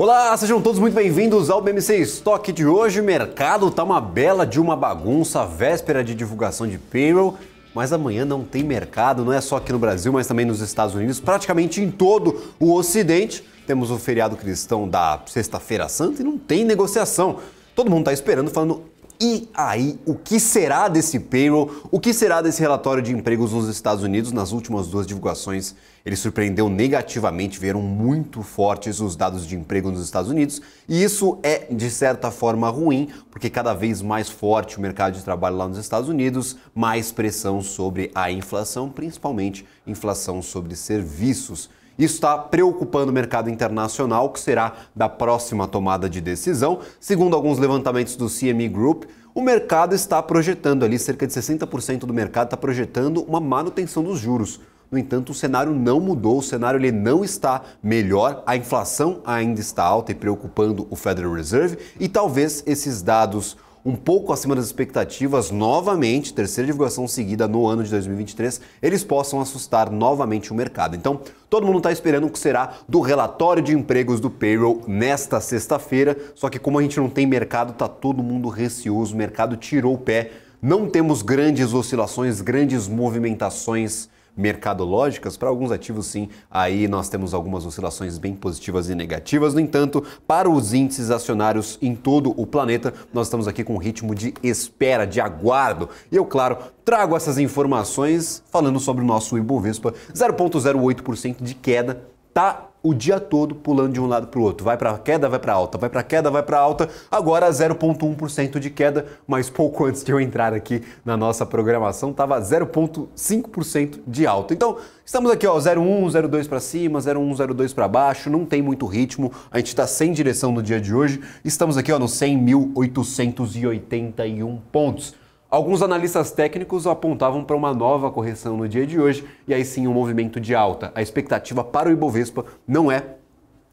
Olá, sejam todos muito bem-vindos ao BMC Stock de hoje. O mercado tá uma bela de uma bagunça, véspera de divulgação de payroll, mas amanhã não tem mercado, não é só aqui no Brasil, mas também nos Estados Unidos, praticamente em todo o Ocidente. Temos o feriado cristão da Sexta-feira Santa e não tem negociação. Todo mundo está esperando, falando e aí, o que será desse payroll? O que será desse relatório de empregos nos Estados Unidos? Nas últimas duas divulgações, ele surpreendeu negativamente, vieram muito fortes os dados de emprego nos Estados Unidos, e isso é de certa forma ruim, porque cada vez mais forte o mercado de trabalho lá nos Estados Unidos, mais pressão sobre a inflação, principalmente inflação sobre serviços. Isso está preocupando o mercado internacional, que será da próxima tomada de decisão. Segundo alguns levantamentos do CME Group, o mercado está projetando ali, cerca de 60% do mercado está projetando uma manutenção dos juros. No entanto, o cenário não mudou, o cenário ele não está melhor, a inflação ainda está alta e preocupando o Federal Reserve e talvez esses dados um pouco acima das expectativas, novamente, terceira divulgação seguida no ano de 2023, eles possam assustar novamente o mercado. Então, todo mundo está esperando o que será do relatório de empregos do payroll nesta sexta-feira, só que como a gente não tem mercado, está todo mundo receoso, o mercado tirou o pé, não temos grandes oscilações, grandes movimentações mercadológicas. Para alguns ativos, sim, aí nós temos algumas oscilações bem positivas e negativas. No entanto, para os índices acionários em todo o planeta, nós estamos aqui com um ritmo de espera, de aguardo. E eu, claro, trago essas informações falando sobre o nosso Ibovespa, 0,08% de queda. Tá o dia todo pulando de um lado para o outro. Vai para queda, vai para alta, vai para queda, vai para alta. Agora 0.1% de queda, mas pouco antes de eu entrar aqui na nossa programação estava 0.5% de alta. Então, estamos aqui ó, 0.1, 0.2 para cima, 0.1, 0.2 para baixo, não tem muito ritmo. A gente está sem direção no dia de hoje. Estamos aqui ó nos 100.881 pontos. Alguns analistas técnicos apontavam para uma nova correção no dia de hoje e aí sim um movimento de alta. A expectativa para o Ibovespa não é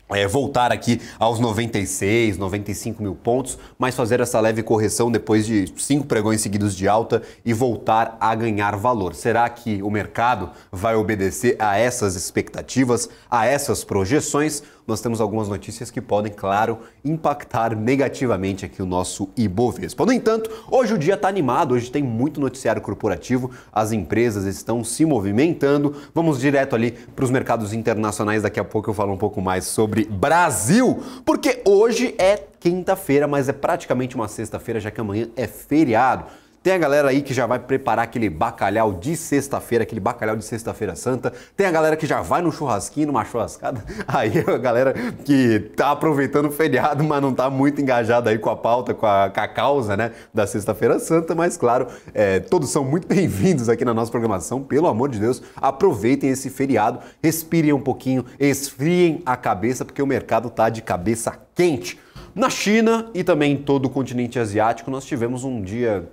é, voltar aqui aos 96, 95 mil pontos, mas fazer essa leve correção depois de cinco pregões seguidos de alta e voltar a ganhar valor. Será que o mercado vai obedecer a essas expectativas, a essas projeções? nós temos algumas notícias que podem, claro, impactar negativamente aqui o nosso Ibovespa. No entanto, hoje o dia está animado, hoje tem muito noticiário corporativo, as empresas estão se movimentando. Vamos direto ali para os mercados internacionais, daqui a pouco eu falo um pouco mais sobre Brasil, porque hoje é quinta-feira, mas é praticamente uma sexta-feira, já que amanhã é feriado. Tem a galera aí que já vai preparar aquele bacalhau de sexta-feira, aquele bacalhau de sexta-feira santa. Tem a galera que já vai no churrasquinho, numa churrascada. Aí é a galera que tá aproveitando o feriado, mas não tá muito engajada aí com a pauta, com a, com a causa, né, da sexta-feira santa. Mas claro, é, todos são muito bem-vindos aqui na nossa programação. Pelo amor de Deus, aproveitem esse feriado, respirem um pouquinho, esfriem a cabeça, porque o mercado tá de cabeça quente. Na China e também em todo o continente asiático, nós tivemos um dia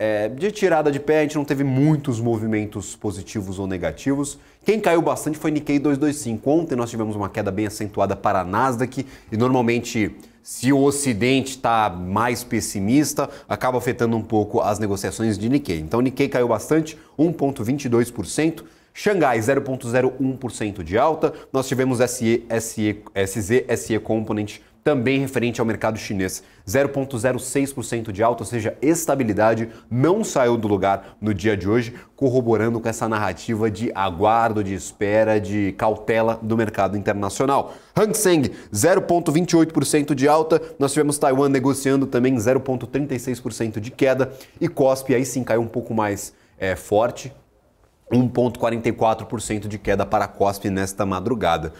é, de tirada de pé, a gente não teve muitos movimentos positivos ou negativos. Quem caiu bastante foi Nikkei 225. Ontem nós tivemos uma queda bem acentuada para a Nasdaq e normalmente se o Ocidente está mais pessimista, acaba afetando um pouco as negociações de Nikkei. Então Nikkei caiu bastante, 1,22%. Xangai, 0,01% de alta. Nós tivemos SE, SE, SZ, SE Component também referente ao mercado chinês. 0,06% de alta, ou seja, estabilidade, não saiu do lugar no dia de hoje, corroborando com essa narrativa de aguardo, de espera, de cautela do mercado internacional. Hang Seng, 0,28% de alta, nós tivemos Taiwan negociando também 0,36% de queda e COSP aí sim caiu um pouco mais é, forte, 1,44% de queda para a COSP nesta madrugada.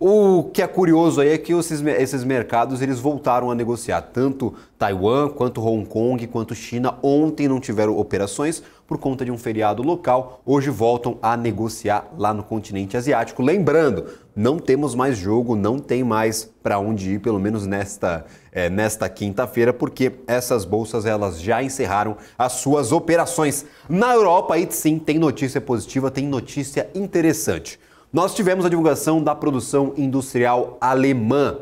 O que é curioso aí é que esses, esses mercados eles voltaram a negociar, tanto Taiwan, quanto Hong Kong, quanto China. Ontem não tiveram operações por conta de um feriado local. Hoje voltam a negociar lá no continente asiático. Lembrando, não temos mais jogo, não tem mais para onde ir, pelo menos nesta, é, nesta quinta-feira, porque essas bolsas elas já encerraram as suas operações. Na Europa, aí sim, tem notícia positiva, tem notícia interessante. Nós tivemos a divulgação da produção industrial alemã.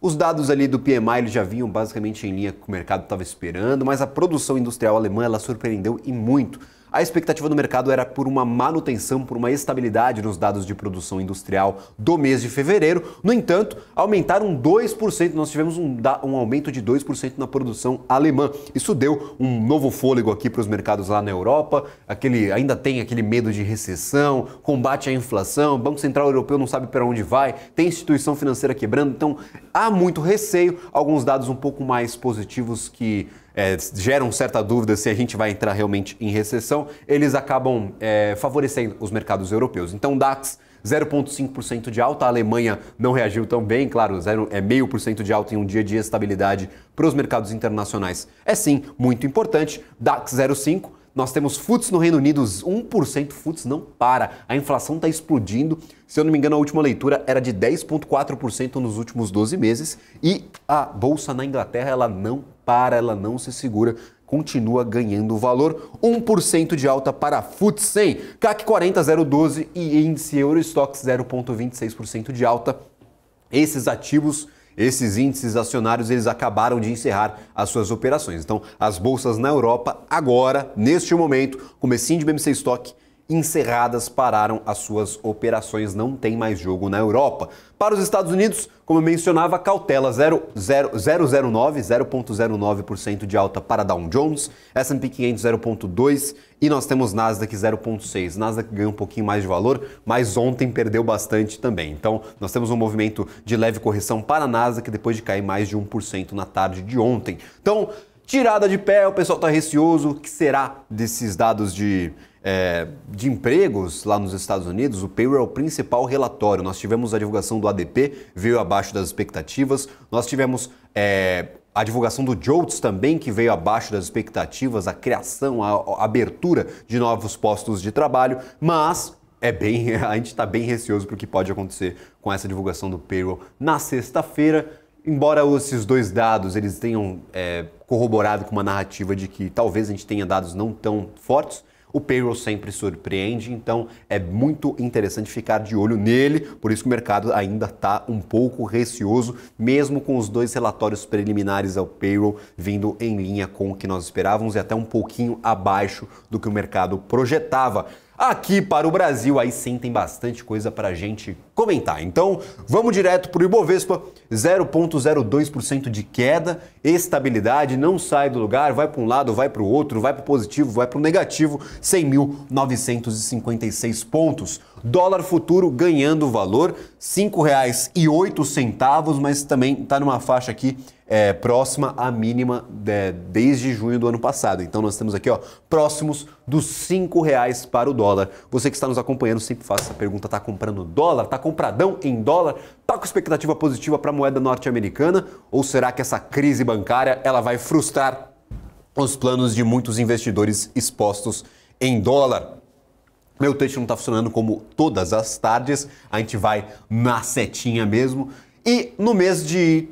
Os dados ali do PMI eles já vinham basicamente em linha com o mercado estava esperando, mas a produção industrial alemã ela surpreendeu e muito a expectativa do mercado era por uma manutenção, por uma estabilidade nos dados de produção industrial do mês de fevereiro. No entanto, aumentaram 2%. Nós tivemos um, um aumento de 2% na produção alemã. Isso deu um novo fôlego aqui para os mercados lá na Europa. Aquele, ainda tem aquele medo de recessão, combate à inflação, o Banco Central Europeu não sabe para onde vai, tem instituição financeira quebrando. Então, há muito receio. Alguns dados um pouco mais positivos que é, geram certa dúvida se a gente vai entrar realmente em recessão, eles acabam é, favorecendo os mercados europeus. Então, DAX 0,5% de alta. A Alemanha não reagiu tão bem, claro, zero, é 0,5% de alta em um dia de estabilidade para os mercados internacionais. É sim muito importante. DAX 0,5%. Nós temos FUTS no Reino Unido, 1% FUTS não para. A inflação está explodindo. Se eu não me engano, a última leitura era de 10,4% nos últimos 12 meses. E a bolsa na Inglaterra, ela não para, ela não se segura continua ganhando valor, 1% de alta para FUTS 100, CAC 40 0,12 e índice Eurostox 0,26% de alta. Esses ativos esses índices acionários eles acabaram de encerrar as suas operações. Então, as bolsas na Europa agora, neste momento, comecinho de BMC Stock encerradas, pararam as suas operações, não tem mais jogo na Europa. Para os Estados Unidos, como eu mencionava, cautela 009, 0,09% de alta para Dow Jones, S&P 500 0,2 e nós temos Nasdaq 0,6. Nasdaq ganhou um pouquinho mais de valor, mas ontem perdeu bastante também. Então, nós temos um movimento de leve correção para a Nasdaq depois de cair mais de 1% na tarde de ontem. Então, tirada de pé, o pessoal está receoso, o que será desses dados de é, de empregos lá nos Estados Unidos, o payroll é o principal relatório. Nós tivemos a divulgação do ADP, veio abaixo das expectativas. Nós tivemos é, a divulgação do JOLTS também, que veio abaixo das expectativas, a criação, a, a abertura de novos postos de trabalho. Mas é bem, a gente está bem receoso para o que pode acontecer com essa divulgação do payroll na sexta-feira. Embora esses dois dados eles tenham é, corroborado com uma narrativa de que talvez a gente tenha dados não tão fortes, o payroll sempre surpreende, então é muito interessante ficar de olho nele, por isso que o mercado ainda está um pouco receoso, mesmo com os dois relatórios preliminares ao payroll vindo em linha com o que nós esperávamos e até um pouquinho abaixo do que o mercado projetava. Aqui para o Brasil, aí sim tem bastante coisa para a gente comentar. Então, vamos direto para o Ibovespa, 0,02% de queda, estabilidade, não sai do lugar, vai para um lado, vai para o outro, vai para o positivo, vai para o negativo, 100.956 pontos. Dólar futuro ganhando valor, R$ 5,08, mas também está numa faixa aqui é, próxima à mínima é, desde junho do ano passado. Então nós estamos aqui ó, próximos dos R$ reais para o dólar. Você que está nos acompanhando sempre faça essa pergunta: está comprando dólar? Está compradão em dólar? Está com expectativa positiva para a moeda norte-americana? Ou será que essa crise bancária ela vai frustrar os planos de muitos investidores expostos em dólar? Meu texto não está funcionando como todas as tardes, a gente vai na setinha mesmo. E no mês de,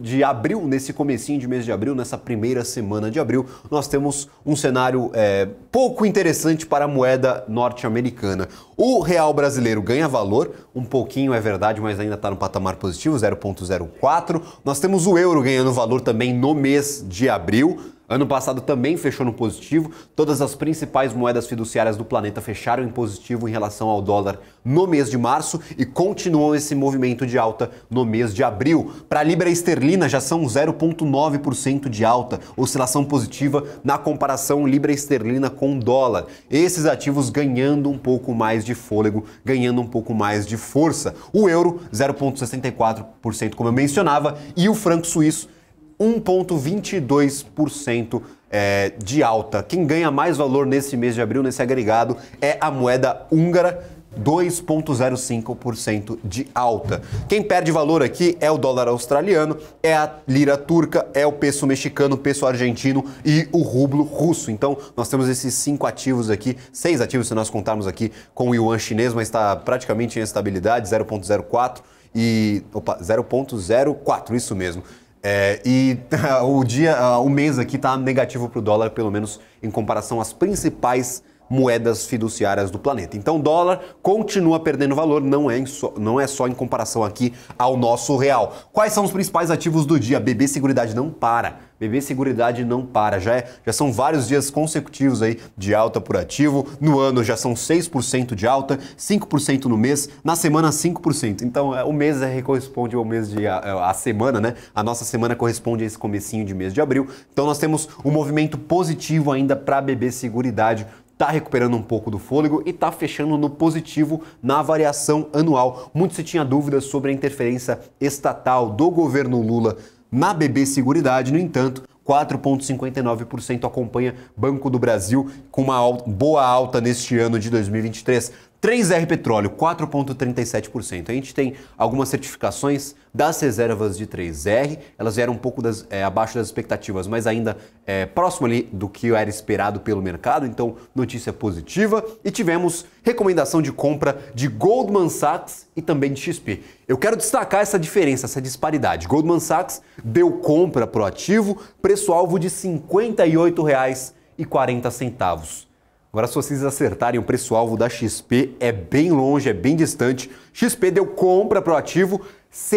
de abril, nesse comecinho de mês de abril, nessa primeira semana de abril, nós temos um cenário é, pouco interessante para a moeda norte-americana. O real brasileiro ganha valor, um pouquinho, é verdade, mas ainda está no patamar positivo, 0,04. Nós temos o euro ganhando valor também no mês de abril. Ano passado também fechou no positivo. Todas as principais moedas fiduciárias do planeta fecharam em positivo em relação ao dólar no mês de março e continuou esse movimento de alta no mês de abril. Para a libra esterlina já são 0.9% de alta, oscilação positiva na comparação libra esterlina com dólar. Esses ativos ganhando um pouco mais de fôlego, ganhando um pouco mais de força. O euro, 0,64%, como eu mencionava, e o franco suíço, 1,22% é, de alta. Quem ganha mais valor nesse mês de abril, nesse agregado, é a moeda húngara 2,05% de alta. Quem perde valor aqui é o dólar australiano, é a lira turca, é o peso mexicano, o peso argentino e o rublo russo. Então, nós temos esses cinco ativos aqui, seis ativos se nós contarmos aqui com o yuan chinês, mas está praticamente em estabilidade, 0,04 e opa, 0,04, isso mesmo. É, e o dia, ah, o mês aqui está negativo para o dólar, pelo menos em comparação às principais moedas fiduciárias do planeta. Então, o dólar continua perdendo valor, não é, só, não é só em comparação aqui ao nosso real. Quais são os principais ativos do dia? BB Seguridade não para. BB Seguridade não para. Já, é, já são vários dias consecutivos aí de alta por ativo. No ano já são 6% de alta, 5% no mês, na semana 5%. Então, é, o mês é, corresponde ao mês de a, é, a, semana, né? A nossa semana corresponde a esse comecinho de mês de abril. Então, nós temos um movimento positivo ainda para BB Seguridade está recuperando um pouco do fôlego e está fechando no positivo na variação anual. Muito se tinha dúvidas sobre a interferência estatal do governo Lula na BB Seguridade, no entanto, 4,59% acompanha Banco do Brasil com uma alta, boa alta neste ano de 2023. 3R Petróleo, 4,37%. A gente tem algumas certificações das reservas de 3R, elas vieram um pouco das, é, abaixo das expectativas, mas ainda é, próximo ali do que era esperado pelo mercado, então notícia positiva. E tivemos recomendação de compra de Goldman Sachs e também de XP. Eu quero destacar essa diferença, essa disparidade. Goldman Sachs deu compra pro ativo, preço-alvo de R$ 58,40. Agora, se vocês acertarem o preço-alvo da XP, é bem longe, é bem distante. XP deu compra para o ativo R$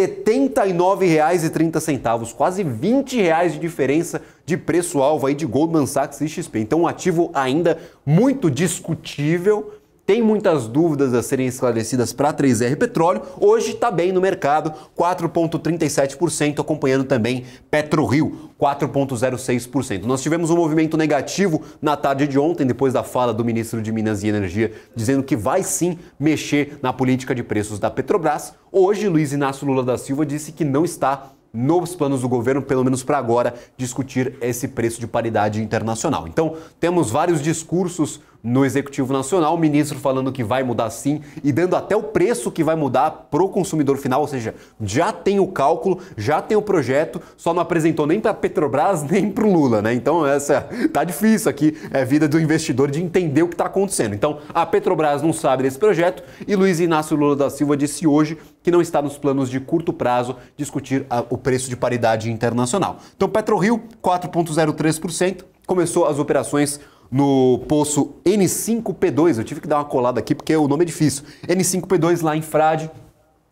79,30, quase R$ 20 reais de diferença de preço-alvo aí de Goldman Sachs e XP. Então, um ativo ainda muito discutível, tem muitas dúvidas a serem esclarecidas para a 3R Petróleo, hoje está bem no mercado, 4,37%, acompanhando também PetroRio, 4,06%. Nós tivemos um movimento negativo na tarde de ontem, depois da fala do ministro de Minas e Energia, dizendo que vai sim mexer na política de preços da Petrobras. Hoje, Luiz Inácio Lula da Silva disse que não está novos planos do governo, pelo menos para agora, discutir esse preço de paridade internacional. Então, temos vários discursos no Executivo Nacional, o ministro falando que vai mudar sim e dando até o preço que vai mudar para o consumidor final, ou seja, já tem o cálculo, já tem o projeto, só não apresentou nem para a Petrobras nem para o Lula, né? Então essa tá difícil aqui, é vida do investidor de entender o que está acontecendo. Então a Petrobras não sabe desse projeto e Luiz Inácio Lula da Silva disse hoje que não está nos planos de curto prazo discutir a, o preço de paridade internacional. Então PetroRio 4,03% começou as operações no poço N5P2. Eu tive que dar uma colada aqui porque o nome é difícil. N5P2 lá em Frade.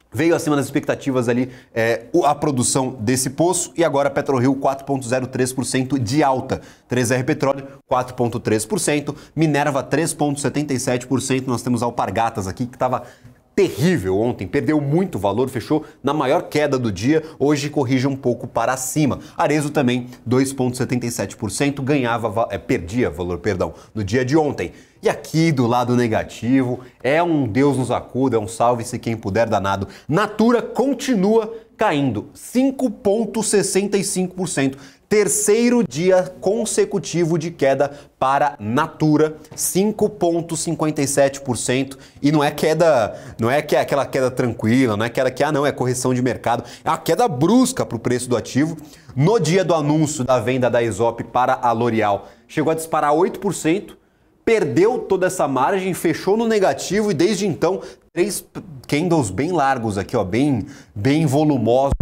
Veio acima das expectativas ali é, a produção desse poço e agora PetroRio 4,03% de alta. 3R Petróleo 4,3%, Minerva 3,77%. Nós temos Alpargatas aqui que estava terrível ontem, perdeu muito valor, fechou na maior queda do dia, hoje corrige um pouco para cima. Arezo também 2.77% ganhava é, perdia valor, perdão, no dia de ontem. E aqui do lado negativo, é um Deus nos acuda, é um salve-se quem puder danado. Natura continua caindo 5,65%. Terceiro dia consecutivo de queda para Natura, 5.57% e não é queda, não é que é aquela queda tranquila, não é queda que ah não, é correção de mercado, é uma queda brusca para o preço do ativo. No dia do anúncio da venda da ESOP para a L'Oréal, chegou a disparar 8%, perdeu toda essa margem, fechou no negativo e desde então três candles bem largos aqui, ó, bem bem volumosos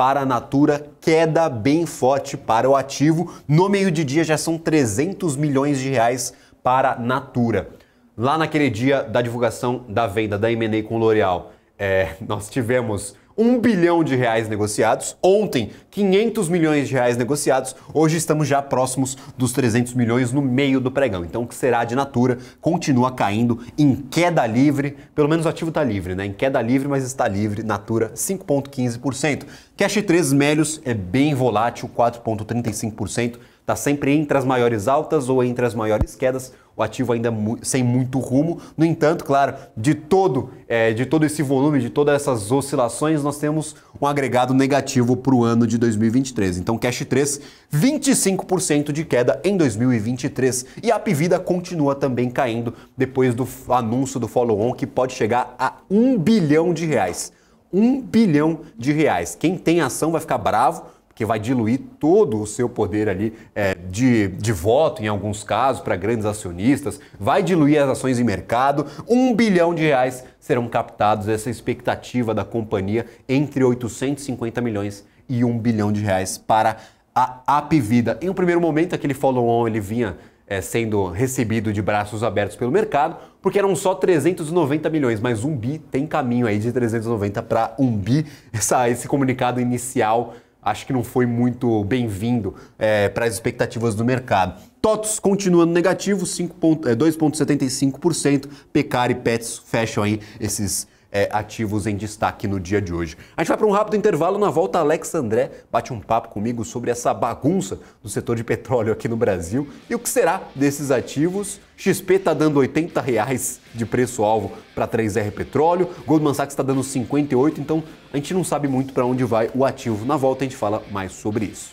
para a Natura, queda bem forte para o ativo. No meio de dia já são 300 milhões de reais para a Natura. Lá naquele dia da divulgação da venda da M&A com L'Oréal, é, nós tivemos 1 bilhão de reais negociados. Ontem, 500 milhões de reais negociados. Hoje estamos já próximos dos 300 milhões no meio do pregão. Então, o que será de Natura continua caindo em queda livre. Pelo menos o ativo está livre, né? Em queda livre, mas está livre. Natura, 5,15%. Cash 3 Melios é bem volátil, 4,35%. Está sempre entre as maiores altas ou entre as maiores quedas o ativo ainda mu sem muito rumo. No entanto, claro, de todo, é, de todo esse volume, de todas essas oscilações, nós temos um agregado negativo para o ano de 2023. Então, Cash 3, 25% de queda em 2023. E a Pivida continua também caindo depois do anúncio do follow-on, que pode chegar a 1 bilhão de reais. 1 bilhão de reais. Quem tem ação vai ficar bravo, que vai diluir todo o seu poder ali é, de, de voto, em alguns casos, para grandes acionistas, vai diluir as ações em mercado. Um bilhão de reais serão captados, essa é expectativa da companhia, entre 850 milhões e um bilhão de reais para a Apvida. Em um primeiro momento, aquele follow-on ele vinha é, sendo recebido de braços abertos pelo mercado, porque eram só 390 milhões, mas um bi tem caminho aí de 390 para um bi. Essa, esse comunicado inicial acho que não foi muito bem-vindo é, para as expectativas do mercado. TOTOS continuando negativo, 2,75%. Eh, Pecari e Pets fecham aí esses é, ativos em destaque no dia de hoje. A gente vai para um rápido intervalo. Na volta, Alex André bate um papo comigo sobre essa bagunça do setor de petróleo aqui no Brasil e o que será desses ativos. XP está dando R$ reais de preço-alvo para 3R Petróleo, Goldman Sachs está dando 58, então a gente não sabe muito para onde vai o ativo. Na volta a gente fala mais sobre isso.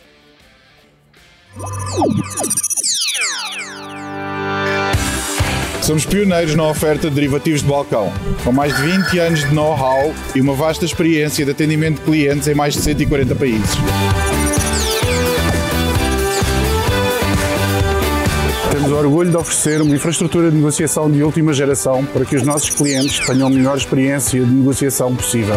Somos pioneiros na oferta de derivativos de balcão, com mais de 20 anos de know-how e uma vasta experiência de atendimento de clientes em mais de 140 países. Temos o orgulho de oferecer uma infraestrutura de negociação de última geração para que os nossos clientes tenham a melhor experiência de negociação possível.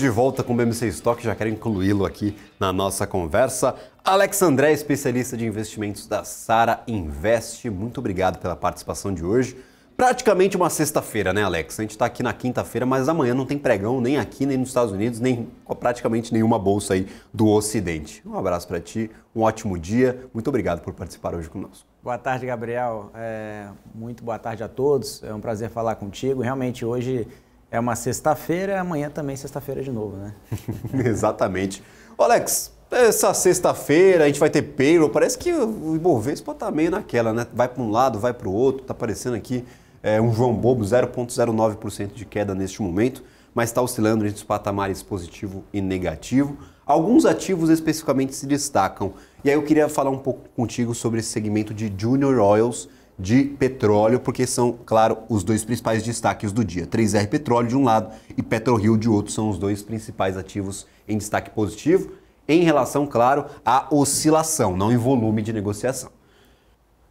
Estamos de volta com o BMC Stock, já quero incluí-lo aqui na nossa conversa. Alex André, especialista de investimentos da Sara Invest, muito obrigado pela participação de hoje. Praticamente uma sexta-feira, né, Alex? A gente está aqui na quinta-feira, mas amanhã não tem pregão nem aqui, nem nos Estados Unidos, nem praticamente nenhuma bolsa aí do Ocidente. Um abraço para ti, um ótimo dia, muito obrigado por participar hoje conosco. Boa tarde, Gabriel. É, muito boa tarde a todos. É um prazer falar contigo. Realmente hoje é uma sexta-feira, amanhã também sexta-feira de novo, né? Exatamente. Ô Alex, essa sexta-feira a gente vai ter payroll. Parece que o Ibovespa tá meio naquela, né? Vai para um lado, vai para o outro. Tá aparecendo aqui é, um João Bobo, 0,09% de queda neste momento, mas está oscilando entre os patamares positivo e negativo. Alguns ativos especificamente se destacam. E aí eu queria falar um pouco contigo sobre esse segmento de Junior Oils, de petróleo, porque são, claro, os dois principais destaques do dia. 3R Petróleo de um lado e PetroRio de outro são os dois principais ativos em destaque positivo, em relação, claro, à oscilação, não em volume de negociação.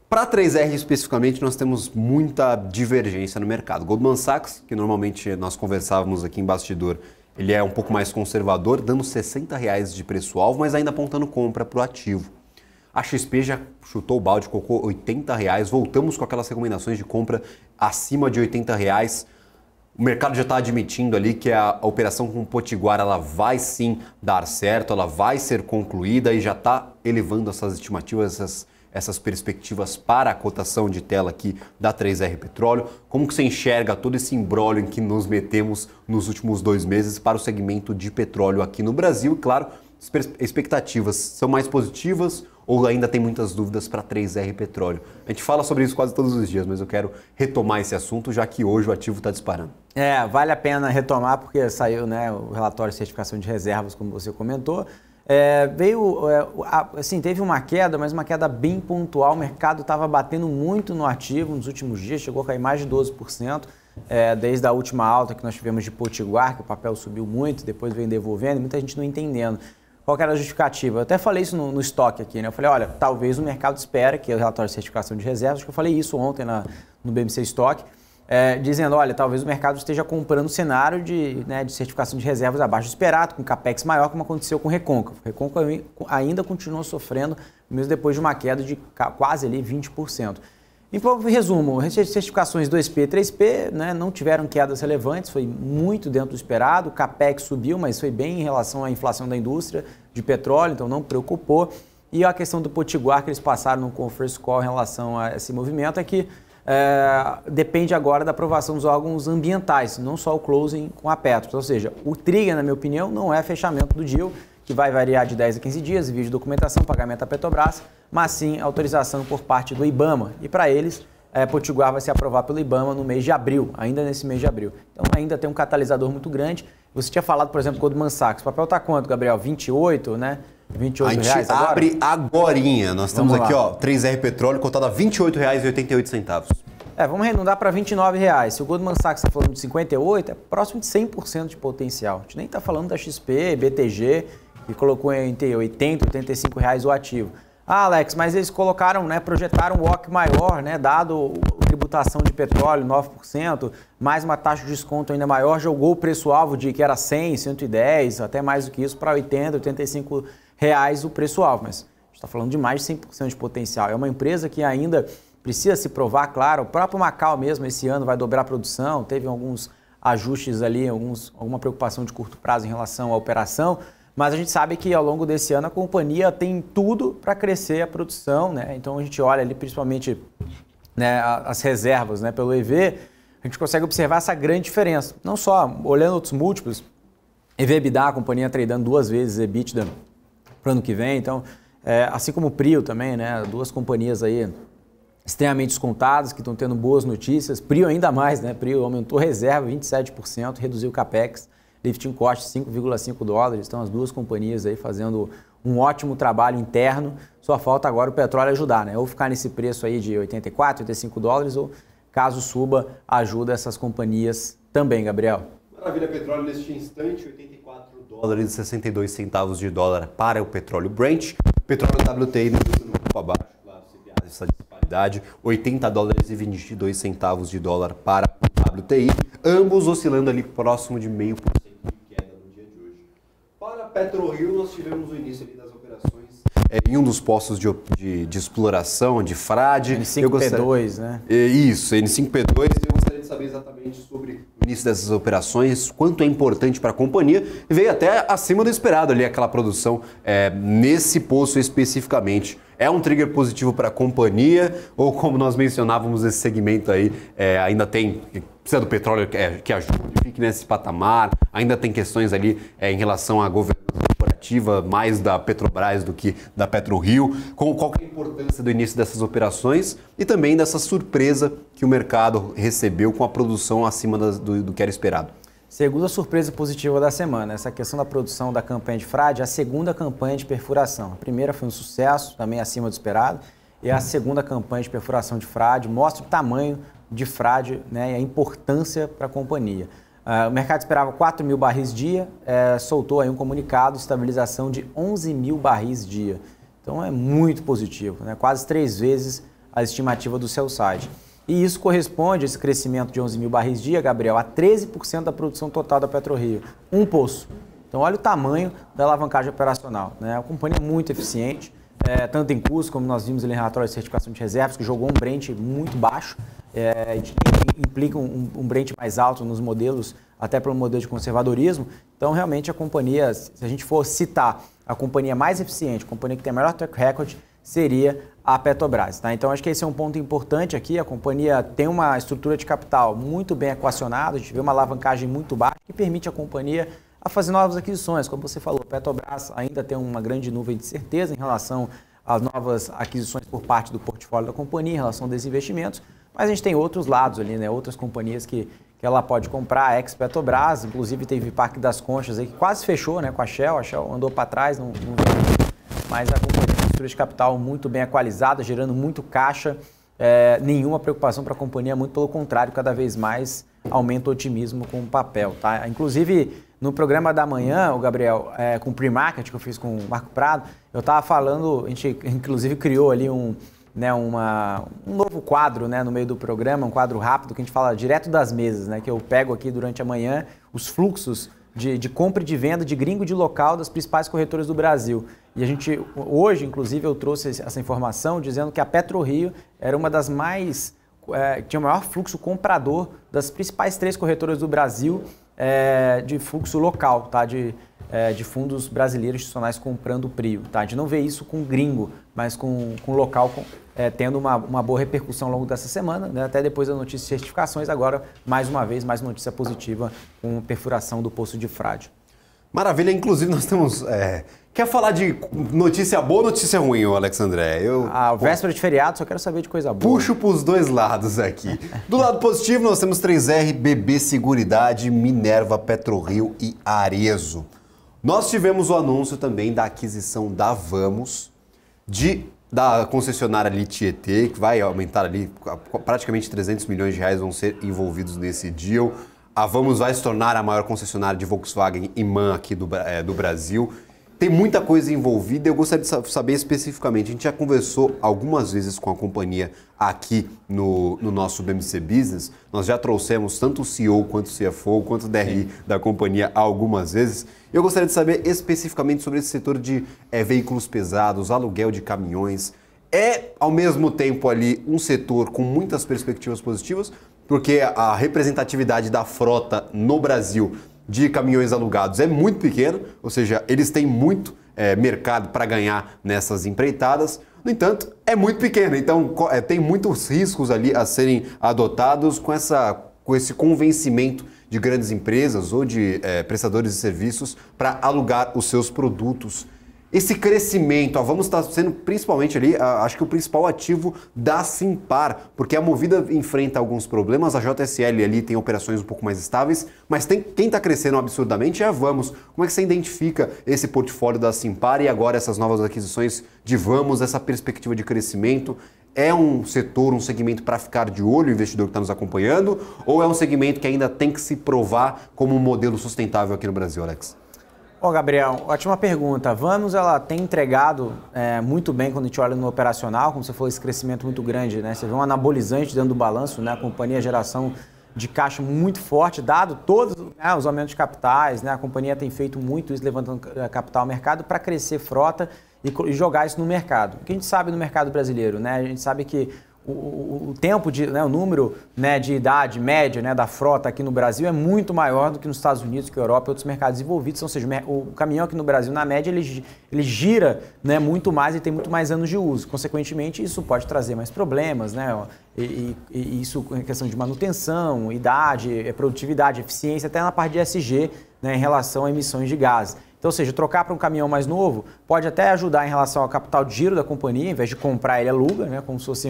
Para 3R especificamente, nós temos muita divergência no mercado. Goldman Sachs, que normalmente nós conversávamos aqui em bastidor, ele é um pouco mais conservador, dando 60 reais de preço-alvo, mas ainda apontando compra para o ativo. A XP já chutou o balde, colocou 80 reais. Voltamos com aquelas recomendações de compra acima de 80 reais. O mercado já está admitindo ali que a, operação com o Potiguar ela vai sim dar certo, ela vai ser concluída e já está elevando essas estimativas, essas, essas perspectivas para a cotação de tela aqui da 3R Petróleo. Como que você enxerga todo esse embrólio em que nos metemos nos últimos dois meses para o segmento de petróleo aqui no Brasil? E claro, expectativas são mais positivas ou ainda tem muitas dúvidas para 3R Petróleo? A gente fala sobre isso quase todos os dias, mas eu quero retomar esse assunto, já que hoje o ativo está disparando. É, vale a pena retomar, porque saiu né, o relatório de certificação de reservas, como você comentou. É, veio, é, assim, teve uma queda, mas uma queda bem pontual. O mercado estava batendo muito no ativo nos últimos dias, chegou a cair mais de 12%. É, desde a última alta que nós tivemos de Potiguar, que o papel subiu muito, depois vem devolvendo, muita gente não entendendo qual era a justificativa? Eu até falei isso no, no, estoque aqui, né? Eu falei, olha, talvez o mercado espera que o relatório de certificação de reservas, acho que eu falei isso ontem na, no BMC Estoque, eh, é, dizendo, olha, talvez o mercado esteja comprando o cenário de, né, de certificação de reservas abaixo do esperado, com capex maior, como aconteceu com o Recôncavo. O Recôncavo ainda continua sofrendo, mesmo depois de uma queda de quase ali 20%. Em resumo, as certificações 2P e 3P né, não tiveram quedas relevantes, foi muito dentro do esperado. O CAPEX subiu, mas foi bem em relação à inflação da indústria de petróleo, então não preocupou. E a questão do Potiguar que eles passaram no Conference Call em relação a esse movimento é que é, depende agora da aprovação dos órgãos ambientais, não só o closing com a Petros. Ou seja, o trigger, na minha opinião, não é fechamento do deal, que vai variar de 10 a 15 dias, vídeo de documentação, pagamento à Petrobras mas sim autorização por parte do IBAMA. E para eles, é, Potiguar vai se aprovar pelo IBAMA no mês de abril, ainda nesse mês de abril. Então ainda tem um catalisador muito grande. Você tinha falado, por exemplo, o Goldman Sachs. O papel está quanto, Gabriel? 28, né? 28 a gente reais agora? abre agorinha. Nós estamos aqui, ó, 3R Petróleo cotado a R$ 28,88. É, vamos arredondar para R$ 29,00. Se o Goldman Sachs está falando de 58, é próximo de 100% de potencial. A gente nem está falando da XP, BTG, que colocou entre 80 e 85 reais o ativo. Ah, Alex, mas eles colocaram, né, projetaram um WOC maior, né, dado a tributação de petróleo, 9%, mais uma taxa de desconto ainda maior, jogou o preço-alvo de que era 100, 110, até mais do que isso, para 80, 85 reais o preço-alvo. Mas a gente está falando de mais de 100% de potencial. É uma empresa que ainda precisa se provar, claro. O próprio Macau mesmo, esse ano, vai dobrar a produção, teve alguns ajustes ali, alguns, alguma preocupação de curto prazo em relação à operação, mas a gente sabe que ao longo desse ano a companhia tem tudo para crescer a produção, né? Então a gente olha ali principalmente né, as reservas né, pelo EV, a gente consegue observar essa grande diferença. Não só olhando outros múltiplos, EV-EBITDA, a companhia tradando duas vezes EBITDA para o ano que vem, então é, assim como o Prio também, né? Duas companhias aí extremamente descontadas, que estão tendo boas notícias. Prio ainda mais, né? Prio aumentou reserva 27%, reduziu o CAPEX. Lifting Cost 5,5 dólares. Estão as duas companhias aí fazendo um ótimo trabalho interno. Só falta agora o petróleo ajudar, né? Ou ficar nesse preço aí de 84, 85 dólares, ou caso suba, ajuda essas companhias também, Gabriel. Maravilha, petróleo neste instante, 84 dólares e 62 centavos de dólar para o petróleo Brent. Petróleo WTI negociando um pouco abaixo, claro, se viu essa disparidade, 80 dólares e 22 centavos de dólar para o WTI, ambos oscilando ali próximo de meio por cento PetroRio nós tivemos o início ali das operações é, em um dos postos de, de, de exploração, de frade. N5P2, gostaria... né? É, isso, N5P2. Eu gostaria de saber exatamente sobre o início dessas operações, quanto é importante para a companhia. E veio até acima do esperado ali aquela produção é, nesse poço especificamente. É um trigger positivo para a companhia ou, como nós mencionávamos, esse segmento aí é, ainda tem precisa do petróleo que, é, que ajude, fique nesse patamar. Ainda tem questões ali é, em relação à governança corporativa, mais da Petrobras do que da PetroRio. Com, qual é a importância do início dessas operações e também dessa surpresa que o mercado recebeu com a produção acima das, do, do que era esperado? Segunda surpresa positiva da semana, essa questão da produção da campanha de frade, a segunda campanha de perfuração. A primeira foi um sucesso, também acima do esperado, e a segunda campanha de perfuração de frade mostra o tamanho de fraude né, e a importância para a companhia. Uh, o mercado esperava 4 mil barris dia, é, soltou aí um comunicado de estabilização de 11 mil barris dia. Então é muito positivo, né? quase três vezes a estimativa do seu site. E isso corresponde, esse crescimento de 11 mil barris dia, Gabriel, a 13% da produção total da PetroRio. Um poço. Então olha o tamanho da alavancagem operacional. Né? A companhia é muito eficiente, é, tanto em custo, como nós vimos ali em relatório de certificação de reservas, que jogou um Brent muito baixo, é, implica um, um brand mais alto nos modelos, até para um modelo de conservadorismo. Então, realmente, a companhia, se a gente for citar a companhia mais eficiente, a companhia que tem melhor track record, seria a Petrobras. Tá? Então, acho que esse é um ponto importante aqui. A companhia tem uma estrutura de capital muito bem equacionada, a gente vê uma alavancagem muito baixa, que permite a companhia a fazer novas aquisições. Como você falou, a Petrobras ainda tem uma grande nuvem de certeza em relação às novas aquisições por parte do portfólio da companhia, em relação a investimentos mas a gente tem outros lados ali, né? Outras companhias que, que ela pode comprar, a ex-Petrobras, inclusive teve Parque das Conchas aí, que quase fechou né, com a Shell, a Shell andou para trás, não, não mas a companhia de estrutura de capital muito bem equalizada, gerando muito caixa, é, nenhuma preocupação para a companhia, muito pelo contrário, cada vez mais aumenta o otimismo com o papel. Tá? Inclusive, no programa da manhã, o Gabriel, é, com o pre-market que eu fiz com o Marco Prado, eu estava falando, a gente inclusive criou ali um né, uma, um novo quadro né, no meio do programa, um quadro rápido que a gente fala direto das mesas, né, que eu pego aqui durante a manhã os fluxos de, de compra e de venda de gringo de local das principais corretoras do Brasil. E a gente, hoje, inclusive, eu trouxe essa informação dizendo que a PetroRio era uma das mais. É, tinha o maior fluxo comprador das principais três corretoras do Brasil é, de fluxo local, tá? De, é, de fundos brasileiros institucionais comprando o PRIO. Tá? A gente não vê isso com gringo, mas com, com local com, é, tendo uma, uma boa repercussão ao longo dessa semana, né? até depois da notícia de certificações. Agora, mais uma vez, mais notícia positiva com perfuração do poço de frágil. Maravilha, inclusive nós temos. É... Quer falar de notícia boa ou notícia ruim, Alexandré? Eu, a ah, véspera de feriado, só quero saber de coisa boa. Puxo para os dois lados aqui. Do lado positivo, nós temos 3R, BB Seguridade, Minerva, PetroRio e Arezo. Nós tivemos o anúncio também da aquisição da Vamos de da concessionária ali Tietê, que vai aumentar ali, praticamente 300 milhões de reais vão ser envolvidos nesse deal. A Vamos vai se tornar a maior concessionária de Volkswagen MAN aqui do, é, do Brasil. Tem muita coisa envolvida, eu gostaria de saber especificamente. A gente já conversou algumas vezes com a companhia aqui no, no nosso BMC Business. Nós já trouxemos tanto o CEO quanto o CFO, quanto o DRI Sim. da companhia algumas vezes. Eu gostaria de saber especificamente sobre esse setor de é, veículos pesados, aluguel de caminhões. É, ao mesmo tempo, ali um setor com muitas perspectivas positivas, porque a representatividade da frota no Brasil de caminhões alugados é muito pequeno, ou seja, eles têm muito é, mercado para ganhar nessas empreitadas. No entanto, é muito pequeno, então é, tem muitos riscos ali a serem adotados com, essa, com esse convencimento de grandes empresas ou de é, prestadores de serviços para alugar os seus produtos esse crescimento, ó, vamos estar tá sendo principalmente ali, acho que o principal ativo da Simpar, porque a Movida enfrenta alguns problemas, a JSL ali tem operações um pouco mais estáveis, mas tem, quem está crescendo absurdamente é a Vamos. Como é que você identifica esse portfólio da Simpar e agora essas novas aquisições de Vamos, essa perspectiva de crescimento? É um setor, um segmento para ficar de olho, o investidor que está nos acompanhando, ou é um segmento que ainda tem que se provar como um modelo sustentável aqui no Brasil, Alex? Ô, oh, Gabriel, ótima pergunta. Vamos, ela tem entregado é, muito bem quando a gente olha no operacional, como você falou, esse crescimento muito grande, né? Você vê um anabolizante dentro do balanço, né? A companhia geração de caixa muito forte, dado todos né, os aumentos de capitais, né? A companhia tem feito muito isso, levantando é, capital ao mercado para crescer frota e, e jogar isso no mercado. O que a gente sabe no mercado brasileiro, né? A gente sabe que o, o tempo de, né, o número né, de idade média né, da frota aqui no Brasil é muito maior do que nos Estados Unidos, que a Europa e outros mercados desenvolvidos. Ou seja, o caminhão aqui no Brasil, na média, ele, ele gira né, muito mais e tem muito mais anos de uso. Consequentemente, isso pode trazer mais problemas, né? E, e, e isso em questão de manutenção, idade, eh, produtividade, eficiência, até na parte de SG, né, em relação a emissões de gases. Então, ou seja, trocar para um caminhão mais novo pode até ajudar em relação ao capital de giro da companhia, em vez de comprar ele aluga, né, como se fosse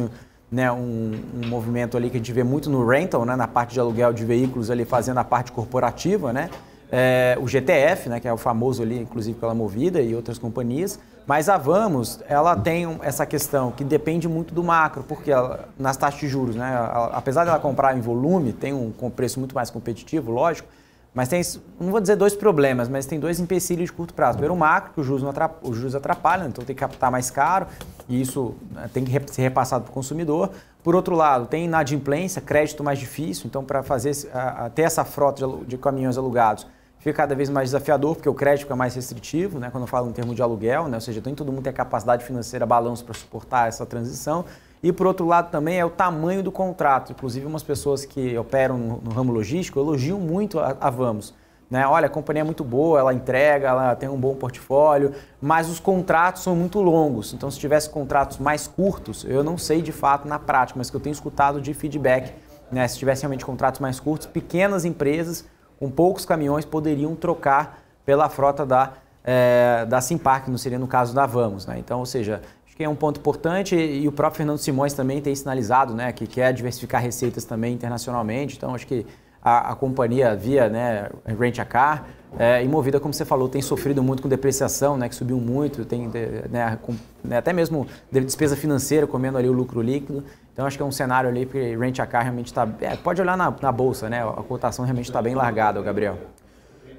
né, um, um, movimento ali que a gente vê muito no rental, né, na parte de aluguel de veículos ali fazendo a parte corporativa, né, é, o GTF, né, que é o famoso ali, inclusive pela Movida e outras companhias, mas a Vamos, ela tem essa questão que depende muito do macro, porque ela, nas taxas de juros, né, ela, apesar dela comprar em volume, tem um, um preço muito mais competitivo, lógico, mas tem, não vou dizer dois problemas, mas tem dois empecilhos de curto prazo. Primeiro, o macro, que os juros, os juros atrapalham, então tem que captar mais caro, e isso né, tem que ser repassado para o consumidor. Por outro lado, tem inadimplência, crédito mais difícil, então para fazer até essa frota de caminhões alugados fica cada vez mais desafiador, porque o crédito é mais restritivo, né? quando eu falo em termos de aluguel, né? ou seja, nem todo mundo tem a capacidade financeira, balanço para suportar essa transição. E por outro lado também é o tamanho do contrato. Inclusive, umas pessoas que operam no ramo logístico elogiam muito a, a Vamos. Né? Olha, a companhia é muito boa, ela entrega, ela tem um bom portfólio, mas os contratos são muito longos. Então, se tivesse contratos mais curtos, eu não sei de fato na prática, mas que eu tenho escutado de feedback, né? se tivesse realmente contratos mais curtos, pequenas empresas com poucos caminhões poderiam trocar pela frota da é, da Simpark, não seria no caso da Vamos. Né? Então, ou seja, que é um ponto importante e o próprio Fernando Simões também tem sinalizado, né, que quer diversificar receitas também internacionalmente. Então acho que a, a companhia via, né, rent a car é, e movida, como você falou, tem sofrido muito com depreciação, né, que subiu muito, tem né, com, né, até mesmo despesa financeira comendo ali o lucro líquido. Então acho que é um cenário ali porque rent a car realmente está, é, pode olhar na, na bolsa, né, a cotação realmente está bem largada, Gabriel.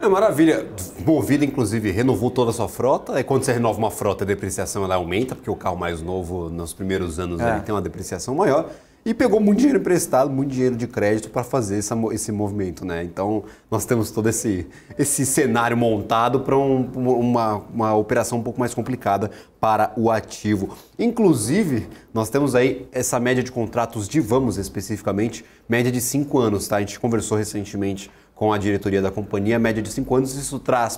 É maravilha. Movida, inclusive, renovou toda a sua frota. É quando você renova uma frota, a depreciação ela aumenta, porque o carro mais novo, nos primeiros anos, é. ele tem uma depreciação maior. E pegou muito dinheiro emprestado, muito dinheiro de crédito para fazer essa, esse movimento, né? Então, nós temos todo esse, esse cenário montado para um, uma, uma operação um pouco mais complicada para o ativo. Inclusive, nós temos aí essa média de contratos de Vamos especificamente, média de cinco anos, tá? A gente conversou recentemente com a diretoria da companhia, média de 5 anos. Isso traz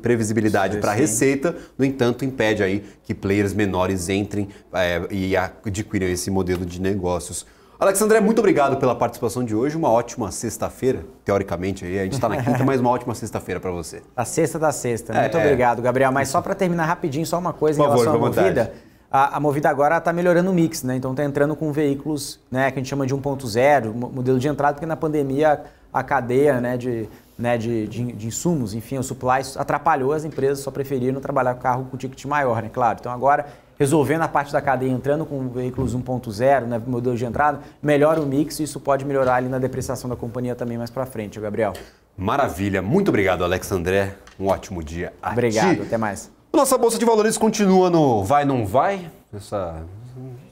previsibilidade para a receita, no entanto, impede aí que players menores entrem é, e adquiram esse modelo de negócios. Alexandre, muito obrigado pela participação de hoje. Uma ótima sexta-feira, teoricamente. A gente está na quinta, mas uma ótima sexta-feira para você. A sexta da sexta. É, muito é, obrigado, Gabriel. Mas só para terminar rapidinho, só uma coisa Por em favor, relação à Movida. Vontade a, a Movida agora está melhorando o mix, né? Então está entrando com veículos né, que a gente chama de 1.0, modelo de entrada, porque na pandemia a cadeia né, de, né, de, de, de, insumos, enfim, o supply atrapalhou as empresas, só preferiram trabalhar com carro com ticket maior, né? Claro. Então agora, resolvendo a parte da cadeia, entrando com veículos 1.0, né, modelo de entrada, melhora o mix e isso pode melhorar ali na depreciação da companhia também mais para frente, Gabriel. Maravilha. Muito obrigado, Alex André. Um ótimo dia. A obrigado. Ti. Até mais. Nossa bolsa de valores continua no vai, não vai? Essa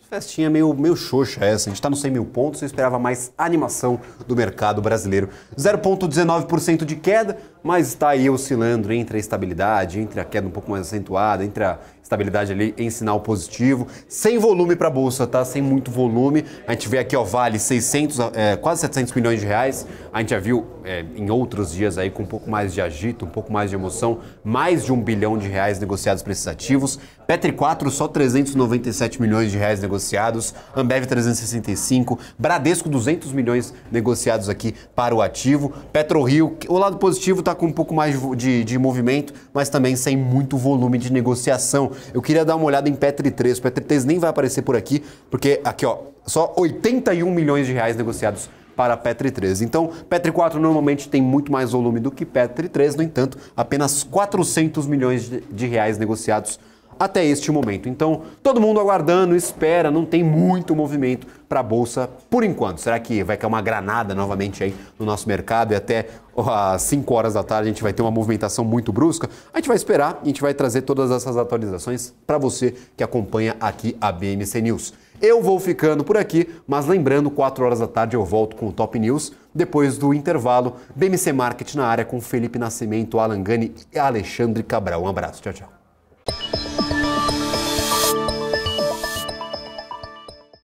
festinha meio, meio xoxa essa. A gente está nos 100 mil pontos, eu esperava mais animação do mercado brasileiro. 0,19% de queda, mas está aí oscilando entre a estabilidade, entre a queda um pouco mais acentuada, entre a Estabilidade ali em sinal positivo, sem volume para a bolsa, tá? Sem muito volume. A gente vê aqui, ó, vale 600, é, eh, quase 700 milhões de reais. A gente já viu é, em outros dias aí com um pouco mais de agito, um pouco mais de emoção, mais de um bilhão de reais negociados para esses ativos. Petri 4, só 397 milhões de reais negociados. Ambev 365, Bradesco 200 milhões negociados aqui para o ativo. PetroRio, o lado positivo está com um pouco mais de, de movimento, mas também sem muito volume de negociação. Eu queria dar uma olhada em Petri 3. Petri 3 nem vai aparecer por aqui, porque aqui, ó, só 81 milhões de reais negociados para Petri 3. Então, Petri 4 normalmente tem muito mais volume do que Petri 3, no entanto, apenas 400 milhões de reais negociados até este momento. Então, todo mundo aguardando, espera, não tem muito movimento para a bolsa por enquanto. Será que vai cair uma granada novamente aí no nosso mercado e até às 5 horas da tarde a gente vai ter uma movimentação muito brusca? A gente vai esperar, a gente vai trazer todas essas atualizações para você que acompanha aqui a BMC News. Eu vou ficando por aqui, mas lembrando, 4 horas da tarde eu volto com o Top News. Depois do intervalo, BMC Market na área com Felipe Nascimento, Alan Gani e Alexandre Cabral. Um abraço, tchau, tchau.